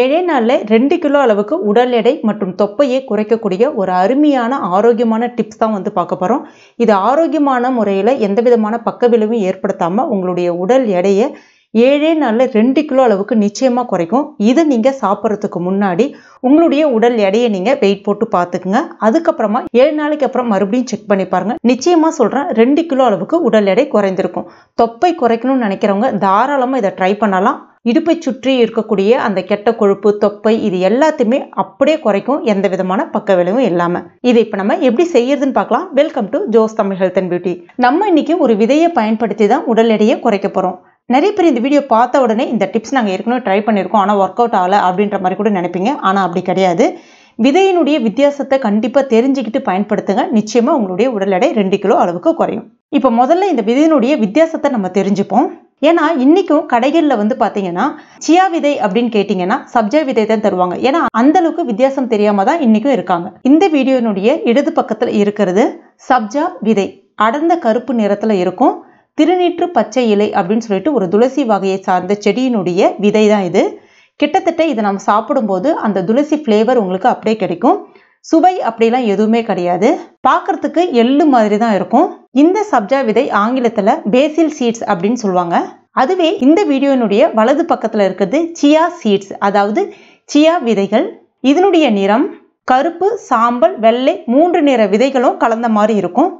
ஏழே நாளில் ரெண்டு கிலோ அளவுக்கு உடல் எடை மற்றும் தொப்பையை குறைக்கக்கூடிய ஒரு அருமையான ஆரோக்கியமான டிப்ஸ் தான் வந்து பார்க்க போகிறோம் இது ஆரோக்கியமான முறையில் எந்த விதமான பக்க விளைவும் ஏற்படுத்தாமல் உங்களுடைய உடல் எடையை ஏழே நாளில் ரெண்டு கிலோ அளவுக்கு நிச்சயமாக குறைக்கும் இதை நீங்கள் சாப்பிட்றதுக்கு முன்னாடி உங்களுடைய உடல் எடையை நீங்கள் வெயிட் போட்டு பார்த்துக்குங்க அதுக்கப்புறமா ஏழு நாளைக்கு அப்புறம் மறுபடியும் செக் பண்ணி பாருங்கள் நிச்சயமாக சொல்கிறேன் ரெண்டு கிலோ அளவுக்கு உடல் எடை குறைந்திருக்கும் தொப்பை குறைக்கணும்னு நினைக்கிறவங்க தாராளமாக இதை ட்ரை பண்ணலாம் இடுப்பை சுற்றி இருக்கக்கூடிய அந்த கெட்ட கொழுப்பு தொப்பை இது எல்லாத்தையுமே அப்படியே குறைக்கும் எந்த விதமான பக்க விளைவும் இல்லாமல் இதை இப்போ நம்ம எப்படி செய்யறதுன்னு பார்க்கலாம் welcome to Jo's Tamil health and beauty நம்ம இன்னைக்கு ஒரு விதையை பயன்படுத்தி தான் உடல் எடையை குறைக்க போகிறோம் நிறைய பேர் இந்த வீடியோ பார்த்த உடனே இந்த டிப்ஸ் நாங்கள் ஏற்கனவே ட்ரை பண்ணியிருக்கோம் ஆனால் ஒர்க் அவுட் ஆகலை அப்படின்ற மாதிரி கூட நினைப்பீங்க ஆனால் அப்படி கிடையாது விதையினுடைய வித்தியாசத்தை கண்டிப்பாக தெரிஞ்சுக்கிட்டு பயன்படுத்துங்க நிச்சயமாக உங்களுடைய உடல் எடை ரெண்டு கிலோ அளவுக்கு குறையும் இப்போ முதல்ல இந்த விதையினுடைய வித்தியாசத்தை நம்ம தெரிஞ்சுப்போம் ஏன்னா இன்றைக்கும் கடைகளில் வந்து பார்த்தீங்கன்னா சியா விதை அப்படின்னு கேட்டிங்கன்னா சப்ஜா விதை தான் தருவாங்க ஏன்னா அந்தளவுக்கு வித்தியாசம் தெரியாமல் தான் இன்றைக்கும் இருக்காங்க இந்த வீடியோனுடைய இடது பக்கத்தில் இருக்கிறது சப்ஜா விதை அடர்ந்த கருப்பு நிறத்தில் இருக்கும் திருநீற்று பச்சை இலை அப்படின்னு சொல்லிட்டு ஒரு துளசி வகையை சார்ந்த செடியினுடைய விதை தான் இது கிட்டத்தட்ட இதை நம்ம சாப்பிடும்போது அந்த துளசி ஃப்ளேவர் உங்களுக்கு அப்படியே கிடைக்கும் சுவை அப்படிலாம் எதுவுமே கிடையாது பார்க்கறதுக்கு எள்ளு மாதிரி தான் இருக்கும் இந்த சப்ஜா விதை ஆங்கிலத்தில் பேசில் சீட்ஸ் அப்படின்னு சொல்லுவாங்க அதுவே இந்த வீடியோனுடைய வலது பக்கத்தில் இருக்கிறது சியா சீட்ஸ் அதாவது சியா விதைகள் இதனுடைய நிறம் கருப்பு சாம்பல் வெள்ளை மூன்று நிற விதைகளும் கலந்த மாதிரி இருக்கும்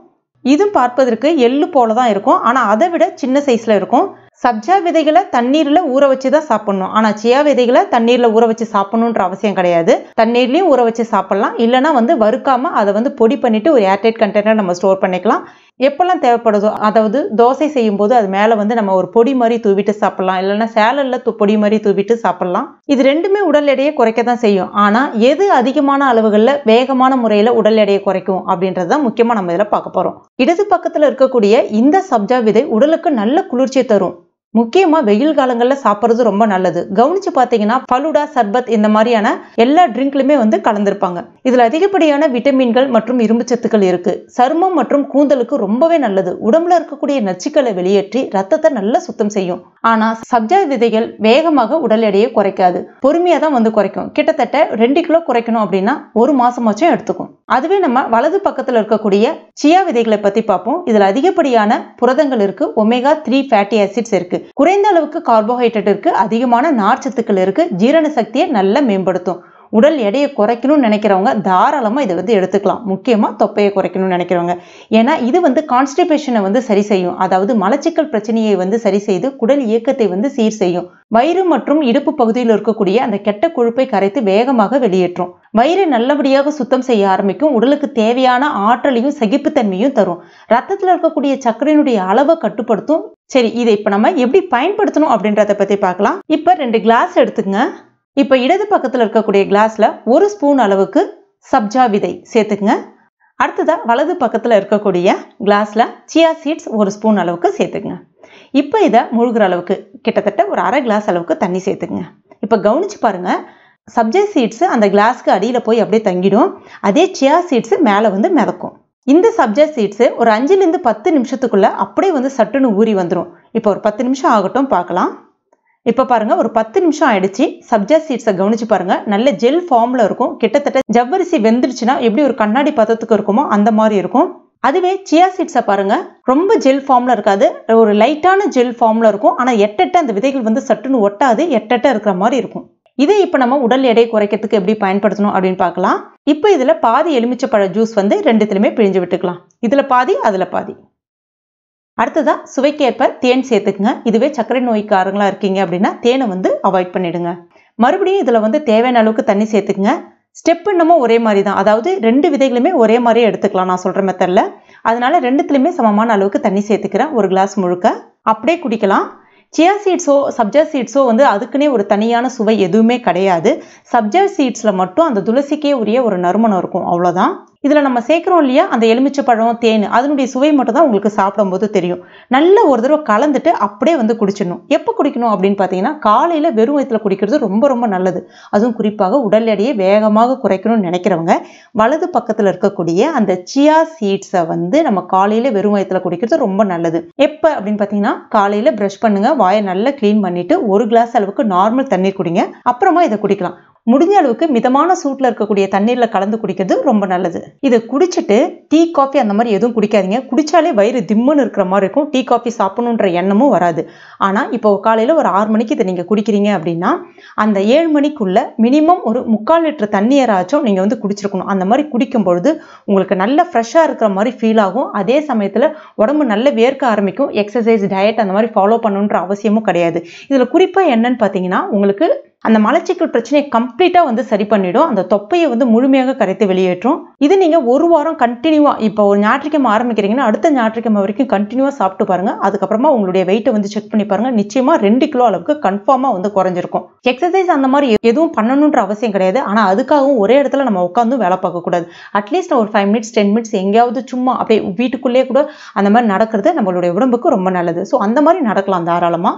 இதுவும் பார்ப்பதற்கு எள்ளு போல தான் இருக்கும் ஆனால் அதை விட சின்ன சைஸில் இருக்கும் சப்ஜா விதைகளை தண்ணீரில் ஊற வச்சு தான் சாப்பிடணும் ஆனால் சியா விதைகளை தண்ணீரில் ஊற வச்சு சாப்பிடணுன்ற அவசியம் கிடையாது தண்ணீர்லேயும் ஊற வச்சு சாப்பிட்லாம் இல்லைனா வந்து வறுக்காமல் அதை வந்து பொடி பண்ணிவிட்டு ஒரு ஏர்டைட் கண்டெய்னர் நம்ம ஸ்டோர் பண்ணிக்கலாம் எப்போல்லாம் தேவைப்படுதோ அதாவது தோசை செய்யும் போது அது மேலே வந்து நம்ம ஒரு பொடி மாதிரி தூவிட்டு சாப்பிட்லாம் இல்லைன்னா சேலல்ல பொடி மாதிரி தூவிட்டு சாப்பிட்லாம் இது ரெண்டுமே உடல் எடையை குறைக்க தான் செய்யும் ஆனால் எது அதிகமான அளவுகளில் வேகமான முறையில் உடல் எடையை குறைக்கும் அப்படின்றது தான் முக்கியமாக நம்ம இதில் பார்க்க போகிறோம் இடது பக்கத்தில் இருக்கக்கூடிய இந்த சப்ஜா விதை உடலுக்கு நல்ல குளிர்ச்சி தரும் முக்கியமாக வெயில் காலங்களில் சாப்பிட்றது ரொம்ப நல்லது கவனித்து பார்த்தீங்கன்னா பலுடா சர்பத் இந்த மாதிரியான எல்லா ட்ரிங்க்லையுமே வந்து கலந்துருப்பாங்க இதில் அதிகப்படியான விட்டமின்கள் மற்றும் இரும்பு சத்துக்கள் இருக்குது சருமம் மற்றும் கூந்தலுக்கு ரொம்பவே நல்லது உடம்புல இருக்கக்கூடிய நச்சுக்களை வெளியேற்றி ரத்தத்தை நல்லா சுத்தம் செய்யும் ஆனால் சப்ஜா விதைகள் வேகமாக உடல் எடையை குறைக்காது பொறுமையாக தான் வந்து குறைக்கும் கிட்டத்தட்ட ரெண்டு கிலோ குறைக்கணும் அப்படின்னா ஒரு மாசமாச்சும் எடுத்துக்கும் அதுவே நம்ம வலது பக்கத்தில் இருக்கக்கூடிய சியா விதைகளை பற்றி பார்ப்போம் இதில் அதிகப்படியான புரதங்கள் இருக்குது ஒமேகா த்ரீ ஃபேட்டி ஆசிட்ஸ் இருக்குது குறைந்த அளவுக்கு கார்போஹைட்ரேட் இருக்கு அதிகமான நார்ச்சத்துக்கள் இருக்கு ஜீரண சக்தியை நல்லா மேம்படுத்தும் உடல் எடையை குறைக்கணும்னு நினைக்கிறவங்க தாராளமாக இதை வந்து எடுத்துக்கலாம் முக்கியமாக தொப்பையை குறைக்கணும்னு நினைக்கிறவங்க ஏன்னா இது வந்து கான்ஸ்டிபேஷனை வந்து சரி செய்யும் அதாவது மலச்சிக்கல் பிரச்சனையை வந்து சரி செய்து குடல் இயக்கத்தை வந்து சீர் செய்யும் வயிறு மற்றும் இடுப்பு பகுதியில் இருக்கக்கூடிய அந்த கெட்ட கொழுப்பை கரைத்து வேகமாக வெளியேற்றும் வயிறு நல்லபடியாக சுத்தம் செய்ய ஆரம்பிக்கும் உடலுக்கு தேவையான ஆற்றலையும் சகிப்புத்தன்மையும் தரும் ரத்தத்தில் இருக்கக்கூடிய சர்க்கரையினுடைய அளவை கட்டுப்படுத்தும் சரி இதை இப்போ நம்ம எப்படி பயன்படுத்தணும் அப்படின்றத பற்றி பார்க்கலாம் இப்போ ரெண்டு கிளாஸ் எடுத்துங்க இப்போ இடது பக்கத்தில் இருக்கக்கூடிய கிளாஸ்ல ஒரு ஸ்பூன் அளவுக்கு சப்ஜா விதை சேர்த்துக்கங்க அடுத்ததாக வலது பக்கத்தில் இருக்கக்கூடிய கிளாஸில் சியா சீட்ஸ் ஒரு ஸ்பூன் அளவுக்கு சேர்த்துக்குங்க இப்போ இதை முழுகிற அளவுக்கு கிட்டத்தட்ட ஒரு அரை கிளாஸ் அளவுக்கு தண்ணி சேர்த்துக்குங்க இப்போ கவனித்து பாருங்கள் சப்ஜா சீட்ஸு அந்த கிளாஸ்க்கு அடியில் போய் அப்படியே தங்கிடும் அதே சியா சீட்ஸு மேலே வந்து மிதக்கும் இந்த சப்ஜா சீட்ஸு ஒரு அஞ்சுலேருந்து பத்து நிமிஷத்துக்குள்ளே அப்படியே வந்து சட்டுன்னு ஊறி வந்துடும் இப்போ ஒரு பத்து நிமிஷம் ஆகட்டும் பார்க்கலாம் இப்போ பாருங்கள் ஒரு பத்து நிமிஷம் ஆயிடுச்சு சப்ஜா சீட்ஸை கவனிச்சு பாருங்கள் நல்ல ஜெல் ஃபார்மில் இருக்கும் கிட்டத்தட்ட ஜவ்வரிசி வெந்துருச்சுன்னா எப்படி ஒரு கண்ணாடி பதத்துக்கு இருக்குமோ அந்த மாதிரி இருக்கும் அதுவே சியா சீட்ஸை பாருங்கள் ரொம்ப ஜெல் ஃபார்மில் இருக்காது ஒரு லைட்டான ஜெல் ஃபார்மில் இருக்கும் ஆனால் எட்டட்ட அந்த விதைகள் வந்து சட்டுன்னு ஒட்டாது எட்டட்ட இருக்கிற மாதிரி இருக்கும் இதை இப்போ நம்ம உடல் எடை குறைக்கிறதுக்கு எப்படி பயன்படுத்தணும் அப்படின்னு பார்க்கலாம் இப்போ இதில் பாதி பழ ஜூஸ் வந்து ரெண்டுத்துலையுமே பிழிஞ்சு விட்டுக்கலாம் இதில் பாதி அதில் பாதி அடுத்ததாக சுவைக்கேற்ப தேன் சேர்த்துக்குங்க இதுவே சர்க்கரை நோய்க்காரங்களாக இருக்கீங்க அப்படின்னா தேனை வந்து அவாய்ட் பண்ணிடுங்க மறுபடியும் இதில் வந்து தேவையான அளவுக்கு தண்ணி சேர்த்துக்குங்க ஸ்டெப் இன்னமும் ஒரே மாதிரி தான் அதாவது ரெண்டு விதைகளுமே ஒரே மாதிரி எடுத்துக்கலாம் நான் சொல்கிற மெத்தடில் அதனால் ரெண்டுத்துலையுமே சமமான அளவுக்கு தண்ணி சேர்த்துக்கிறேன் ஒரு கிளாஸ் முழுக்க அப்படியே குடிக்கலாம் சியா சீட்ஸோ சப்ஜா சீட்ஸோ வந்து அதுக்குன்னே ஒரு தனியான சுவை எதுவுமே கிடையாது சப்ஜா சீட்ஸில் மட்டும் அந்த துளசிக்கே உரிய ஒரு நறுமணம் இருக்கும் அவ்வளோதான் இதில் நம்ம சேர்க்குறோம் இல்லையா அந்த எலுமிச்சை பழம் தேன் அதனுடைய சுவை மட்டும் தான் உங்களுக்கு சாப்பிடும்போது தெரியும் நல்ல ஒரு தடவை கலந்துட்டு அப்படியே வந்து குடிச்சிடணும் எப்போ குடிக்கணும் அப்படின்னு பார்த்தீங்கன்னா காலையில் வெறும் வயிற்றில் குடிக்கிறது ரொம்ப ரொம்ப நல்லது அதுவும் குறிப்பாக உடல் எடையை வேகமாக குறைக்கணும்னு நினைக்கிறவங்க வலது பக்கத்தில் இருக்கக்கூடிய அந்த சியா சீட்ஸை வந்து நம்ம காலையில் வெறும் வயிற்றில் குடிக்கிறது ரொம்ப நல்லது எப்போ அப்படின்னு பார்த்தீங்கன்னா காலையில் ப்ரஷ் பண்ணுங்கள் வாயை நல்லா க்ளீன் பண்ணிவிட்டு ஒரு கிளாஸ் அளவுக்கு நார்மல் தண்ணீர் குடிங்க அப்புறமா இதை குடிக்கலாம் முடிஞ்ச அளவுக்கு மிதமான சூட்டில் இருக்கக்கூடிய தண்ணீரில் கலந்து குடிக்கிறது ரொம்ப நல்லது இதை குடிச்சிட்டு டீ காஃபி அந்த மாதிரி எதுவும் குடிக்காதீங்க குடித்தாலே வயிறு திம்முன்னு இருக்கிற மாதிரி இருக்கும் டீ காஃபி சாப்பிடணுன்ற எண்ணமும் வராது ஆனால் இப்போ காலையில் ஒரு ஆறு மணிக்கு இதை நீங்கள் குடிக்கிறீங்க அப்படின்னா அந்த ஏழு மணிக்குள்ளே மினிமம் ஒரு முக்கால் லிட்டர் தண்ணியராச்சும் நீங்கள் வந்து குடிச்சிருக்கணும் அந்த மாதிரி குடிக்கும் பொழுது உங்களுக்கு நல்ல ஃப்ரெஷ்ஷாக இருக்கிற மாதிரி ஃபீல் ஆகும் அதே சமயத்தில் உடம்பு நல்ல வேர்க்க ஆரம்பிக்கும் எக்ஸசைஸ் டயட் அந்த மாதிரி ஃபாலோ பண்ணணுன்ற அவசியமும் கிடையாது இதில் குறிப்பாக என்னன்னு பார்த்தீங்கன்னா உங்களுக்கு அந்த மலச்சிக்கல் பிரச்சனையை கம்ப்ளீட்டாக வந்து சரி பண்ணிடும் அந்த தொப்பையை வந்து முழுமையாக கரைத்து வெளியேற்றும் இது நீங்கள் ஒரு வாரம் கண்டினியூவாக இப்போ ஒரு ஞாயிற்றுக்கிழமை ஆரம்பிக்கிறீங்கன்னா அடுத்த ஞாயிற்றுக்கிழமை வரைக்கும் கண்டினியூவாக சாப்பிட்டு பாருங்கள் அதுக்கப்புறமா உங்களுடைய வெயிட்டை வந்து செக் பண்ணி பாருங்கள் நிச்சயமாக ரெண்டு கிலோ அளவுக்கு கன்ஃபார்மாக வந்து குறைஞ்சிருக்கும் எக்ஸசைஸ் அந்த மாதிரி எதுவும் பண்ணணுன்ற அவசியம் கிடையாது ஆனால் அதுக்காகவும் ஒரே இடத்துல நம்ம உட்காந்து வேலை பார்க்கக்கூடாது அட்லீஸ்ட் ஒரு ஃபைவ் மினிட்ஸ் டென் மினிட்ஸ் எங்கேயாவது சும்மா அப்படியே வீட்டுக்குள்ளேயே கூட அந்த மாதிரி நடக்கிறது நம்மளுடைய உடம்புக்கு ரொம்ப நல்லது ஸோ அந்த மாதிரி நடக்கலாம் தாராளமாக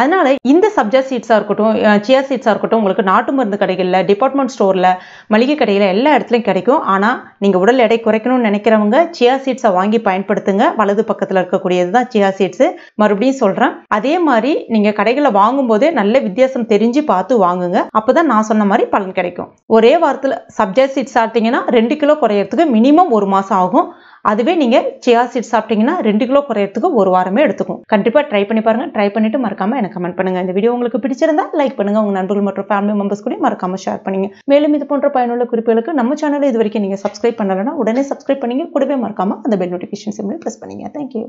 அதனால இந்த சப்ஜெக்ட் சீட்ஸாக இருக்கட்டும் சியா சீட்ஸாக இருக்கட்டும் உங்களுக்கு நாட்டு மருந்து கடைகளில் டிபார்ட்மெண்ட் ஸ்டோரில் மளிகை கடையில் எல்லா இடத்துலையும் கிடைக்கும் ஆனால் நீங்கள் உடல் எடை குறைக்கணும்னு நினைக்கிறவங்க சியா சீட்ஸை வாங்கி பயன்படுத்துங்க வலது பக்கத்தில் இருக்கக்கூடியது தான் சியா சீட்ஸு மறுபடியும் சொல்கிறேன் அதே மாதிரி நீங்கள் கடைகளை வாங்கும்போதே நல்ல வித்தியாசம் தெரிஞ்சு பார்த்து வாங்குங்க அப்போ தான் நான் சொன்ன மாதிரி பலன் கிடைக்கும் ஒரே வாரத்தில் சப்ஜெக்ட் சீட்ஸ் சாப்பிட்டீங்கன்னா ரெண்டு கிலோ குறையிறதுக்கு மினிமம் ஒரு மாதம் ஆகும் அதுவே நீங்கள் சியா சீட் சாப்பிட்டீங்கன்னா ரெண்டு கிலோ குறையிறதுக்கு ஒரு வாரமே எடுத்துக்கும் கண்டிப்பாக ட்ரை பண்ணி பாருங்கள் ட்ரை பண்ணிவிட்டு மறக்காமல் எனக்கு கமெண்ட் பண்ணுங்க இந்த வீடியோ உங்களுக்கு பிடிச்சிருந்தா லைக் பண்ணுங்கள் உங்கள் நண்பர்கள் மற்றும் ஃபேமிலி மெம்பர்ஸ் கூட மறக்காமல் ஷேர் பண்ணுங்க மேலும் இது போன்ற பயனுள்ள குறிப்புகளுக்கு நம்ம சேனலை இது வரைக்கும் நீங்கள் சப்ஸ்கிரைப் பண்ணலைன்னா உடனே சப்ஸ்கிரைப் பண்ணிங்க கூடவே மறக்காமல் அந்த பெல் நோட்டிபிகேஷன் சிம்லையும் ப்ரெஸ் பண்ணிங்க தேங்க்யூ